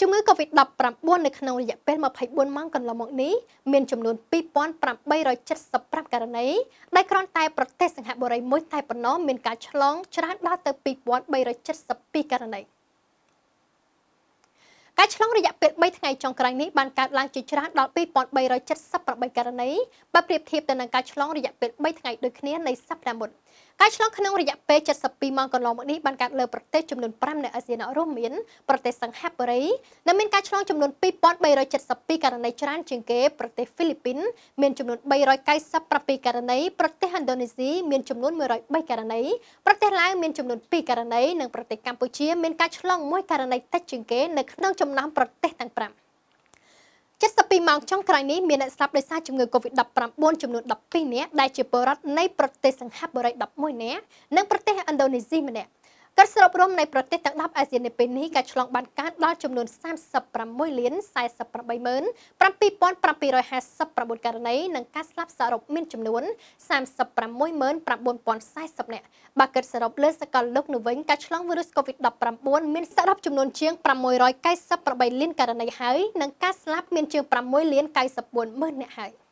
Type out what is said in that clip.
ជំងឺ Covid-19 នៅក្នុងរយៈពេល24ម៉ោងកន្លងមកនេះមានចំនួន2875ករណីដែលគ្រាន់តែប្រទេសសិង្ហបុរីមួយតែប៉ុណ្ណោះមានការឆ្លង ច្រើនដល់ទៅ2372ករណី។ការឆ្លងរយៈពេល3ថ្ងៃចុងក្រោយនេះបានកើតឡើងជាច្រើនដល់2378ករណីបើប្រៀបធៀបទៅនឹងការឆ្លងរយៈពេល3ថ្ងៃដូចគ្នានៃសប្តាហ៍មុនការឆ្លងក្នុងរយៈពេល72ម៉ោងកន្លងមកនេះបានកើតលើប្រទេសចំនួន5នៅអាស៊ានរួមមានប្រទេសសិង្ហបុរីនិងមានការឆ្លងចំនួន2372ករណីច្រើន ជាងគេប្រទេសហ្វីលីពីន មានចំនួន397ករណីប្រទេសឥណ្ឌូនេស៊ីមានចំនួន103ករណីប្រទេសឡាវមានចំនួន2ករណីនិងប្រទេសកម្ពុជាមានការឆ្លង1ករណីតិចជាងគេនៅក្នុងចំណដាំប្រទេសទាំង5 72ម៉ោងចុងក្រោយនេះមានអ្នកស្លាប់ដោយសារជំងឺ Covid-19 ចំនួន12នាក់ដែលជាពលរដ្ឋនៃប្រទេសសង្ហបុរី11នាក់និងប្រទេសឥណ្ឌូនេស៊ីម្នាក់ការសរុបរួមនៃប្រទេសទាំង10អាស៊ាននៅពេលនេះក៏ឆ្លងបានការដល់ចំនួន36លាន487759ករណីនិងការស្លាប់សរុបមានចំនួន369040នាក់បើគិតសរុបលើសកលលោកនៅវិញការឆ្លងវីរុស COVID-19 មានសរុបចំនួនជាង698លានករណីហើយនិងការស្លាប់មានជាង6លាន94ម៉ឺននាក់ហើយ។